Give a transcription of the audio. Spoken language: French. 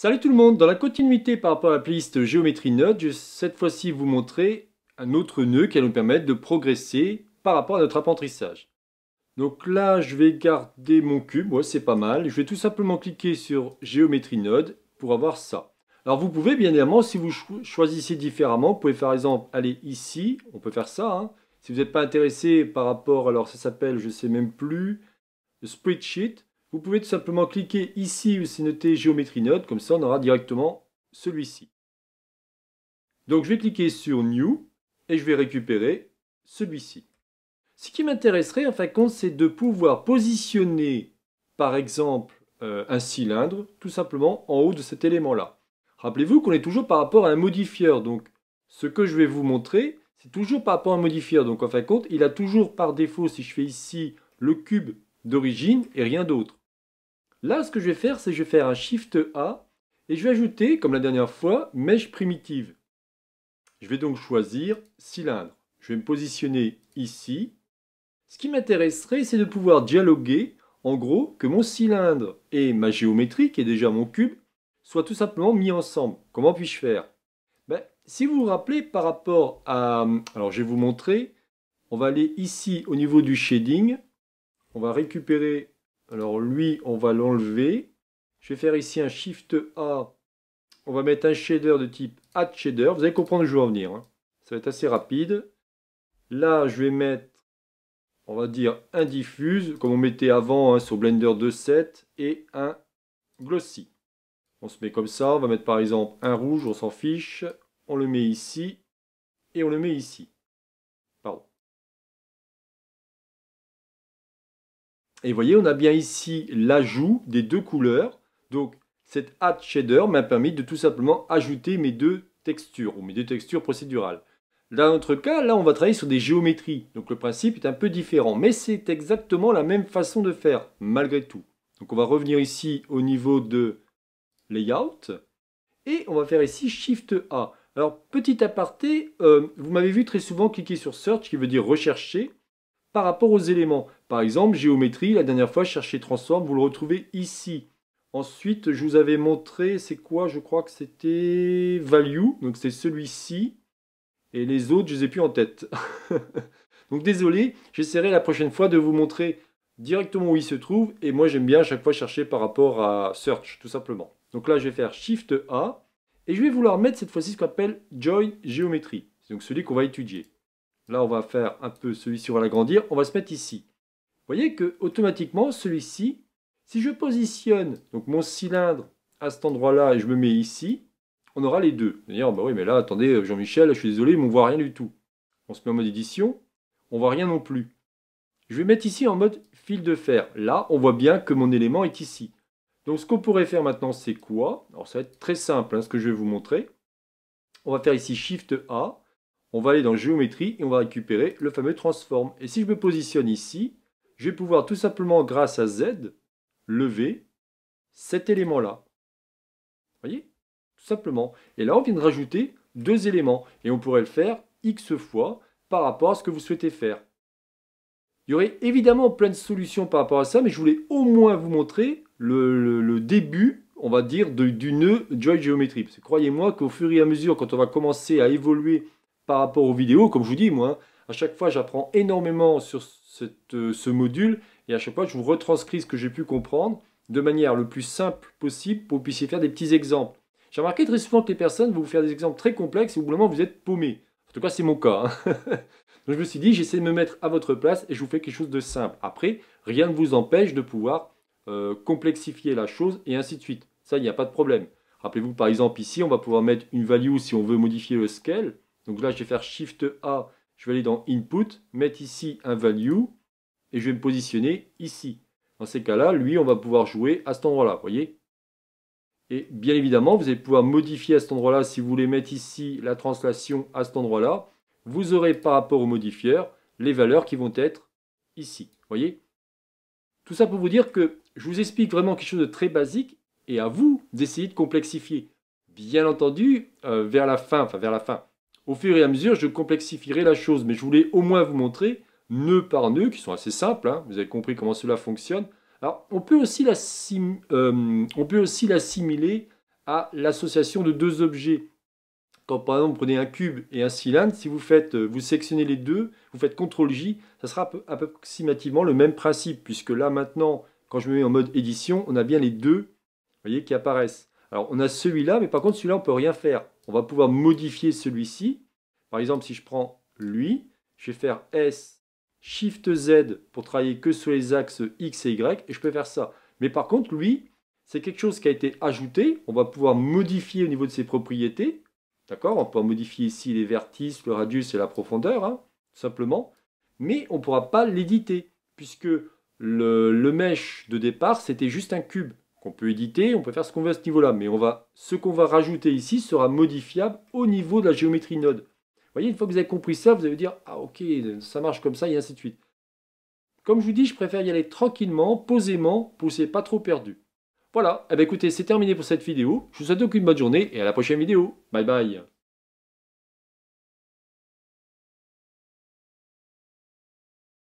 Salut tout le monde, dans la continuité par rapport à la playlist géométrie node, je vais cette fois-ci vous montrer un autre nœud qui va nous permettre de progresser par rapport à notre apprentissage. Donc là je vais garder mon cube, Moi, c'est pas mal, je vais tout simplement cliquer sur géométrie node pour avoir ça. Alors vous pouvez bien évidemment, si vous choisissez différemment, vous pouvez par exemple aller ici, on peut faire ça, hein. si vous n'êtes pas intéressé par rapport, alors ça s'appelle, je ne sais même plus, le spreadsheet, vous pouvez tout simplement cliquer ici où c'est noté géométrie note comme ça on aura directement celui-ci. Donc je vais cliquer sur New et je vais récupérer celui-ci. Ce qui m'intéresserait en fin de compte, c'est de pouvoir positionner par exemple euh, un cylindre tout simplement en haut de cet élément-là. Rappelez-vous qu'on est toujours par rapport à un modifieur, donc ce que je vais vous montrer, c'est toujours par rapport à un modifieur. Donc en fin de compte, il a toujours par défaut, si je fais ici le cube d'origine et rien d'autre. Là, ce que je vais faire, c'est que je vais faire un Shift A et je vais ajouter, comme la dernière fois, mesh primitive. Je vais donc choisir cylindre. Je vais me positionner ici. Ce qui m'intéresserait, c'est de pouvoir dialoguer, en gros, que mon cylindre et ma géométrie, qui est déjà mon cube, soient tout simplement mis ensemble. Comment puis-je faire ben, Si vous vous rappelez par rapport à... Alors, je vais vous montrer. On va aller ici au niveau du shading. On va récupérer, alors lui, on va l'enlever. Je vais faire ici un Shift A. On va mettre un shader de type Add Shader. Vous allez comprendre je vais en venir. Hein. Ça va être assez rapide. Là, je vais mettre, on va dire, un diffuse, comme on mettait avant hein, sur Blender 2.7, et un glossy. On se met comme ça. On va mettre par exemple un rouge, on s'en fiche. On le met ici, et on le met ici. Et vous voyez, on a bien ici l'ajout des deux couleurs. Donc, cette Add Shader m'a permis de tout simplement ajouter mes deux textures, ou mes deux textures procédurales. Dans notre cas, là, on va travailler sur des géométries. Donc, le principe est un peu différent, mais c'est exactement la même façon de faire, malgré tout. Donc, on va revenir ici au niveau de Layout. Et on va faire ici Shift A. Alors, petit aparté, euh, vous m'avez vu très souvent cliquer sur Search, qui veut dire rechercher, par rapport aux éléments. Par exemple, géométrie, la dernière fois, chercher transforme, vous le retrouvez ici. Ensuite, je vous avais montré, c'est quoi Je crois que c'était value, donc c'est celui-ci. Et les autres, je les ai plus en tête. donc désolé, j'essaierai la prochaine fois de vous montrer directement où il se trouve. Et moi, j'aime bien à chaque fois chercher par rapport à search, tout simplement. Donc là, je vais faire Shift A. Et je vais vouloir mettre cette fois-ci ce qu'on appelle Join Géométrie. C'est donc celui qu'on va étudier. Là, on va faire un peu celui-ci, on va l'agrandir. On va se mettre ici. Vous voyez que automatiquement, celui-ci, si je positionne donc mon cylindre à cet endroit-là et je me mets ici, on aura les deux. D'ailleurs, bah oui, mais là, attendez, Jean-Michel, je suis désolé, mais on voit rien du tout. On se met en mode édition, on voit rien non plus. Je vais mettre ici en mode fil de fer. Là, on voit bien que mon élément est ici. Donc, ce qu'on pourrait faire maintenant, c'est quoi Alors, ça va être très simple, hein, ce que je vais vous montrer. On va faire ici Shift A, on va aller dans Géométrie et on va récupérer le fameux transform. Et si je me positionne ici, je vais pouvoir tout simplement, grâce à Z, lever cet élément-là. Vous voyez Tout simplement. Et là, on vient de rajouter deux éléments. Et on pourrait le faire X fois par rapport à ce que vous souhaitez faire. Il y aurait évidemment plein de solutions par rapport à ça, mais je voulais au moins vous montrer le, début, on va dire, du nœud Joy Geometry. Parce croyez-moi qu'au fur et à mesure, quand on va commencer à évoluer par rapport aux vidéos, comme je vous dis, moi, hein, à chaque fois, j'apprends énormément sur, euh, ce module et à chaque fois je vous retranscris ce que j'ai pu comprendre de manière le plus simple possible pour que vous puissiez faire des petits exemples. J'ai remarqué très souvent que les personnes vont vous faire des exemples très complexes et au bout moment vous êtes paumé. En tout cas c'est mon cas. Hein. Donc je me suis dit j'essaie de me mettre à votre place et je vous fais quelque chose de simple. Après rien ne vous empêche de pouvoir euh, complexifier la chose et ainsi de suite. Ça il n'y a pas de problème. Rappelez-vous par exemple ici on va pouvoir mettre une value si on veut modifier le scale. Donc là je vais faire Shift A je vais aller dans Input, mettre ici un value, et je vais me positionner ici. Dans ces cas-là, lui, on va pouvoir jouer à cet endroit-là, vous voyez Et bien évidemment, vous allez pouvoir modifier à cet endroit-là, si vous voulez mettre ici la translation à cet endroit-là, vous aurez par rapport au modifieur les valeurs qui vont être ici, vous voyez Tout ça pour vous dire que je vous explique vraiment quelque chose de très basique, et à vous d'essayer de complexifier. Bien entendu, euh, vers la fin, enfin vers la fin, au fur et à mesure, je complexifierai la chose, mais je voulais au moins vous montrer, nœud par nœud, qui sont assez simples, hein, vous avez compris comment cela fonctionne. Alors, euh, on peut aussi l'assimiler à l'association de deux objets. Quand par exemple, vous prenez un cube et un cylindre, si vous, faites, euh, vous sectionnez les deux, vous faites CTRL-J, ça sera approximativement le même principe, puisque là maintenant, quand je me mets en mode édition, on a bien les deux voyez, qui apparaissent. Alors, on a celui-là, mais par contre, celui-là, on ne peut rien faire on va pouvoir modifier celui-ci. Par exemple, si je prends lui, je vais faire S, Shift Z pour travailler que sur les axes X et Y, et je peux faire ça. Mais par contre, lui, c'est quelque chose qui a été ajouté. On va pouvoir modifier au niveau de ses propriétés. D'accord On peut modifier ici les vertices, le radius et la profondeur, hein, tout simplement. Mais on ne pourra pas l'éditer, puisque le, le mesh de départ, c'était juste un cube qu'on peut éditer, on peut faire ce qu'on veut à ce niveau-là, mais on va, ce qu'on va rajouter ici sera modifiable au niveau de la géométrie node. Vous voyez, une fois que vous avez compris ça, vous allez dire « Ah ok, ça marche comme ça, et ainsi de suite. » Comme je vous dis, je préfère y aller tranquillement, posément, pour pas trop perdu. Voilà, eh ben, écoutez, c'est terminé pour cette vidéo. Je vous souhaite donc une bonne journée et à la prochaine vidéo. Bye bye